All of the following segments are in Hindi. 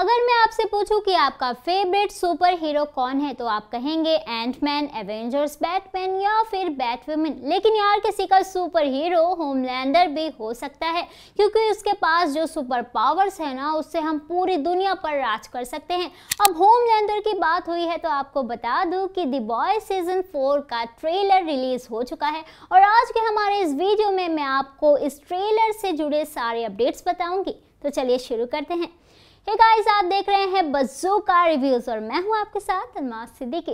अगर मैं आपसे पूछूं कि आपका फेवरेट सुपर हीरो कौन है तो आप कहेंगे एंटमैन एवेंजर्स बैटमैन या फिर बैटवुमेन लेकिन यार किसी का सुपर हीरो होमलैंडर भी हो सकता है क्योंकि उसके पास जो सुपर पावर्स है ना उससे हम पूरी दुनिया पर राज कर सकते हैं अब होमलैंडर की बात हुई है तो आपको बता दूँ कि द बॉय सीजन फोर का ट्रेलर रिलीज हो चुका है और आज के हमारे इस वीडियो में मैं आपको इस ट्रेलर से जुड़े सारे अपडेट्स बताऊँगी तो चलिए शुरू करते हैं hey guys, आप देख रहे हैं बज्जू का रिव्यूज और मैं हूं आपके साथ Siddiqui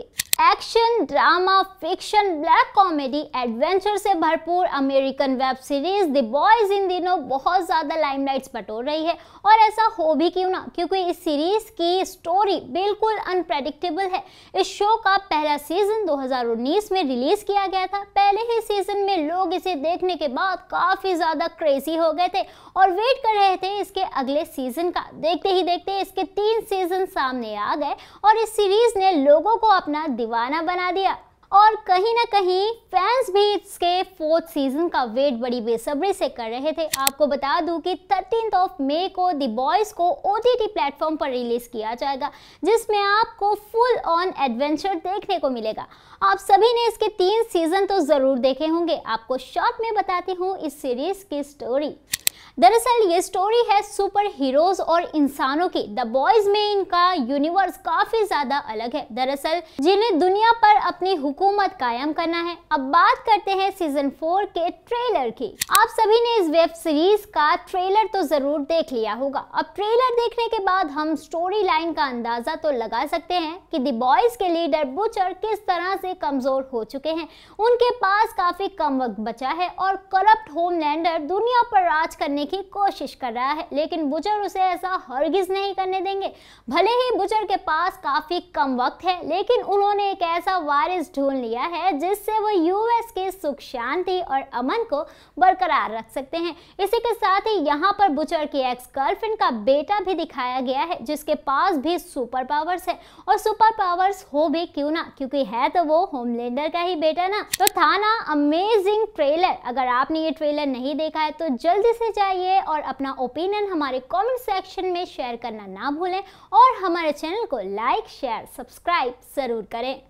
action drama fiction black comedy adventure से भरपूर American web series the boys इन दिनों बहुत ज़्यादा लाइमलाइट्स बटोर रही है और ऐसा हो भी क्यों ना क्योंकि इस सीरीज की स्टोरी बिल्कुल अनप्रेडिक्टेबल है इस शो का पहला सीजन 2019 में रिलीज किया गया था पहले ही सीजन में लोग इसे देखने के बाद काफ़ी ज़्यादा क्रेजी हो गए थे और वेट कर रहे थे इसके अगले सीजन का देखते ही देखते इसके तीन सीजन सामने आ गए और इस सीरीज़ ने लोगों को अपना दीवाना बना दिया और कहीं ना कहीं फैंस भी इसके फोर्थ सीजन का वेट बड़ी बेसब्री से कर रहे थे आपको बता दूं कि थर्टीन ऑफ मे को दी बॉयज़ को ओ टी प्लेटफॉर्म पर रिलीज़ किया जाएगा जिसमें आपको फुल ऑन एडवेंचर देखने को मिलेगा आप सभी ने इसके तीन सीजन तो ज़रूर देखे होंगे आपको शॉर्ट में बताती हूँ इस सीरीज़ की स्टोरी दरअसल ये स्टोरी है सुपर हीरोज और इंसानों की द बॉयज में इनका यूनिवर्स काफी ज्यादा अलग है दरअसल जिन्हें दुनिया पर अपनी हुकूमत कायम करना है अब बात करते हैं सीजन फोर के ट्रेलर की आप सभी ने इस वेब सीरीज का ट्रेलर तो जरूर देख लिया होगा अब ट्रेलर देखने के बाद हम स्टोरी लाइन का अंदाजा तो लगा सकते हैं कि दी बॉयज के लीडर बुचर किस तरह से कमजोर हो चुके हैं उनके पास काफी कम वक्त बचा है और करप्ट होमलैंडर दुनिया पर राज करने करने की कोशिश कर रहा है लेकिन बुचर उसे ऐसा हरगिज नहीं करने देंगे भले ही बुचर के पास काफ़ी कम वक्त है लेकिन उन्होंने एक ऐसा वायरस ढूंढ लिया है जिससे वो यूएस के सुख शांति और अमन को बरकरार रख सकते हैं इसी के साथ ही यहाँ पर बुचर की एक्स गर्लफ्रेंड का बेटा भी दिखाया गया है जिसके पास भी सुपर पावर्स है और सुपर पावर्स हो भी क्यों ना क्योंकि है तो वो होमलैंडर का ही बेटा ना तो था ना अमेजिंग ट्रेलर अगर आपने ये ट्रेलर नहीं देखा है तो जल्दी से जाइए बताइए और अपना ओपिनियन हमारे कमेंट सेक्शन में शेयर करना ना भूलें और हमारे चैनल को लाइक शेयर सब्सक्राइब ज़रूर करें